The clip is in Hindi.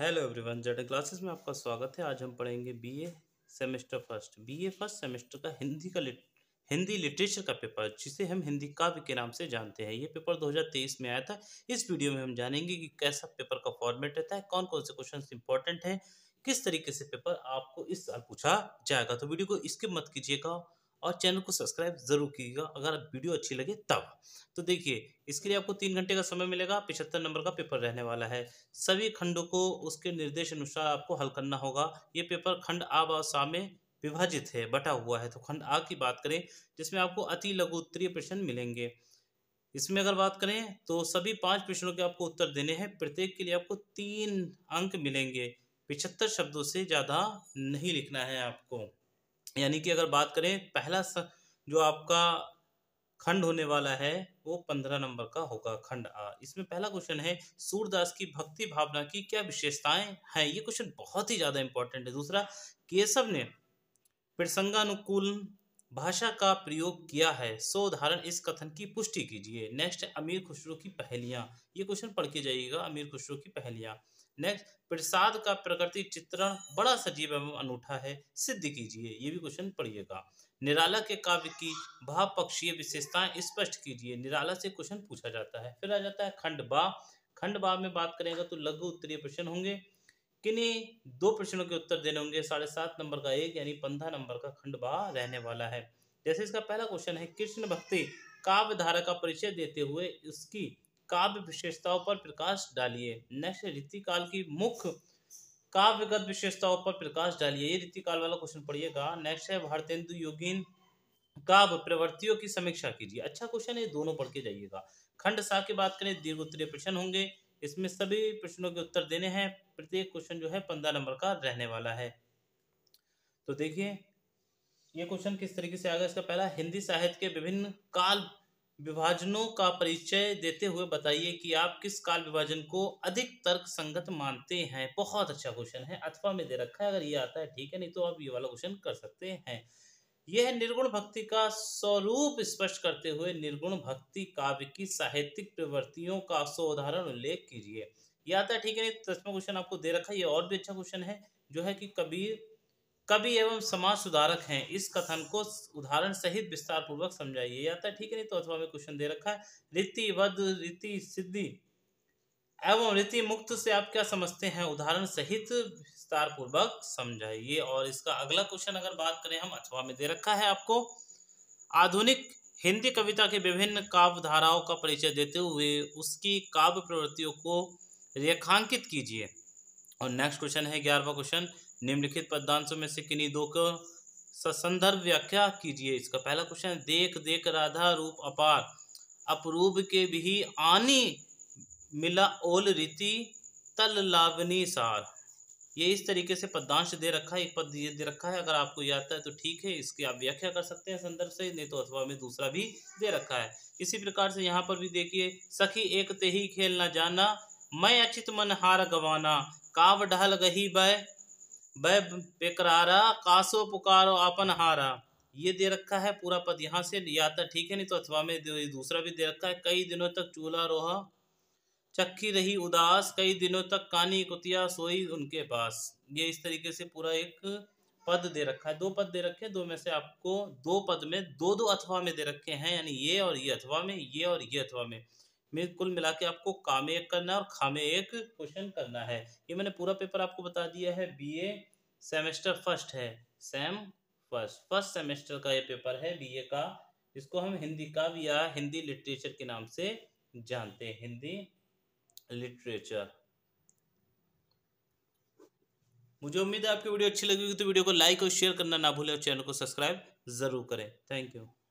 हेलो एवरीवन जेड क्लासेस में आपका स्वागत है आज हम पढ़ेंगे BA semester first BA first semester का हिंदी का लिट, हिंदी लिटरेचर का पेपर जिसे हम हिंदी काव्य के नाम से जानते हैं ये पेपर 2023 में आया था इस वीडियो में हम जानेंगे कि कैसा पेपर का फॉर्मेट रहता है कौन कौन से क्वेश्चन इंपॉर्टेंट हैं किस तरीके से पेपर आपको इस साल पूछा जाएगा तो वीडियो को इसके मत कीजिएगा और चैनल को सब्सक्राइब जरूर कीजिएगा अगर वीडियो अच्छी लगे तब तो देखिए इसके लिए आपको तीन घंटे का समय मिलेगा पिछहत्तर नंबर का पेपर रहने वाला है सभी खंडों को उसके निर्देश अनुसार आपको हल करना होगा ये पेपर खंड आ और में विभाजित है बटा हुआ है तो खंड आ की बात करें जिसमें आपको अति लघु उत्तरीय प्रश्न मिलेंगे इसमें अगर बात करें तो सभी पांच प्रश्नों के आपको उत्तर देने हैं प्रत्येक के लिए आपको तीन अंक मिलेंगे पिछहत्तर शब्दों से ज़्यादा नहीं लिखना है आपको यानी कि अगर बात करें पहला जो आपका खंड होने वाला है वो पंद्रह नंबर का होगा खंड आ इसमें पहला क्वेश्चन है सूरदास की भक्ति भावना की क्या विशेषताएं हैं ये क्वेश्चन बहुत ही ज्यादा इंपॉर्टेंट है दूसरा केशव ने प्रसंगानुकूल भाषा का प्रयोग किया है सो उदाहरण इस कथन की पुष्टि कीजिए नेक्स्ट अमीर खुसरो की पहलियाँ ये क्वेश्चन पढ़ के जाइएगा अमीर खुसरो की पहलियाँ नेक्स्ट प्रसाद का प्रकृति चित्रण बड़ा सजीव एवं अनूठा है सिद्ध कीजिए ये भी क्वेश्चन पढ़िएगा निराला के काव्य की भाव पक्षीय विशेषताएं स्पष्ट कीजिए निराला से क्वेश्चन पूछा जाता है फिर आ जाता है खंड बा खंड बा में बात करेंगे तो लघु उत्तरीय प्रश्न होंगे किन्हीं दो प्रश्नों के उत्तर देने होंगे साढ़े सात नंबर का एक यानी पंद्रह नंबर का खंडवा रहने वाला है जैसे इसका पहला क्वेश्चन है कृष्ण भक्ति काव्य धारा का परिचय देते हुए इसकी काव्य विशेषताओं पर प्रकाश डालिए नेक्स्ट रीतिकाल की मुख्य काव्यगत विशेषताओं पर प्रकाश डालिए ये रीतिकाल वाला क्वेश्चन पढ़िएगा नेक्स्ट है भारतेंदु योगीन काव्य प्रवृत्तियों की समीक्षा कीजिए अच्छा क्वेश्चन है दोनों पढ़ के जाइएगा खंड सा की बात करें दीर्घ उत्तरीय प्रश्न होंगे इसमें सभी प्रश्नों के उत्तर देने हैं प्रत्येक क्वेश्चन जो है पंद्रह नंबर का रहने वाला है तो देखिए ये क्वेश्चन किस तरीके से आएगा इसका पहला हिंदी साहित्य के विभिन्न काल विभाजनों का परिचय देते हुए बताइए कि आप किस काल विभाजन को अधिक तर्क संगत मानते हैं बहुत अच्छा क्वेश्चन है अथवा में दे रखा है अगर ये आता है ठीक है नहीं तो आप ये वाला क्वेश्चन कर सकते हैं यह निर्गुण भक्ति का स्वरूप स्पष्ट करते हुए निर्गुण भक्ति काव्य की साहित्यिक प्रवृत्तियों का उदाहरण उल्लेख कीजिए याद है ठीक है दसवा क्वेश्चन आपको दे रखा है ये और भी अच्छा क्वेश्चन है जो है कि कबीर कवि एवं समाज सुधारक हैं इस कथन को उदाहरण सहित विस्तार पूर्वक समझाइए या तो ठीक है नहीं तो अथवा में क्वेश्चन दे रखा है रीति वध रीति सिद्धि एवं रीति मुक्त से आप क्या समझते हैं उदाहरण सहित विस्तार पूर्वक समझाइए और इसका अगला क्वेश्चन अगर बात करें हम अथवा में दे रखा है आपको आधुनिक हिंदी कविता के विभिन्न काव्य धाराओं का परिचय देते हुए उसकी काव्य प्रवृत्तियों को रेखांकित कीजिए और नेक्स्ट क्वेश्चन है ग्यारहवा क्वेश्चन निम्नलिखित पदांशों में से किन्हीं दो को संदर्भ व्याख्या कीजिए इसका पहला क्वेश्चन देख देख राधा रूप अपार अपरूप के भी आनी मिला ओल रीति तल लावनी सार ये इस तरीके से पदांश दे रखा है एक पद ये दे रखा है अगर आपको याद आता है तो ठीक है इसकी आप व्याख्या कर सकते हैं संदर्भ से नहीं तो अथवा में दूसरा भी दे रखा है इसी प्रकार से यहाँ पर भी देखिए सखी एक ते ही खेल ना जाना मैं अचित मन हार गवाना काव ढाल गही बय बेकरारा कासो पुकारो आपन हारा ये दे रखा है पूरा पद यहाँ से याद तो ठीक है नहीं तो अथवा में दूसरा भी दे रखा है कई दिनों तक चूल्हा रोहा चक्की रही उदास कई दिनों तक कानी कुतिया सोई उनके पास ये इस तरीके से पूरा एक पद दे रखा है दो पद दे रखे दो में से आपको दो पद में दो दो अथवा में दे रखे हैं यानी ये और ये अथवा में ये और ये अथवा में में कुल मिला के आपको कामे एक करना है और खामे एक क्वेश्चन करना है ये मैंने पूरा पेपर आपको बता दिया है बी ए सेमेस्टर फर्स्ट है सेम फर्स्ट फर्स्ट सेमेस्टर का ये पेपर है बी ए का इसको हम हिंदी काव्य या हिंदी लिटरेचर के नाम से जानते हैं हिंदी लिटरेचर मुझे उम्मीद है आपकी वीडियो अच्छी लगी तो वीडियो को लाइक और शेयर करना ना भूलें और चैनल को सब्सक्राइब जरूर करें थैंक यू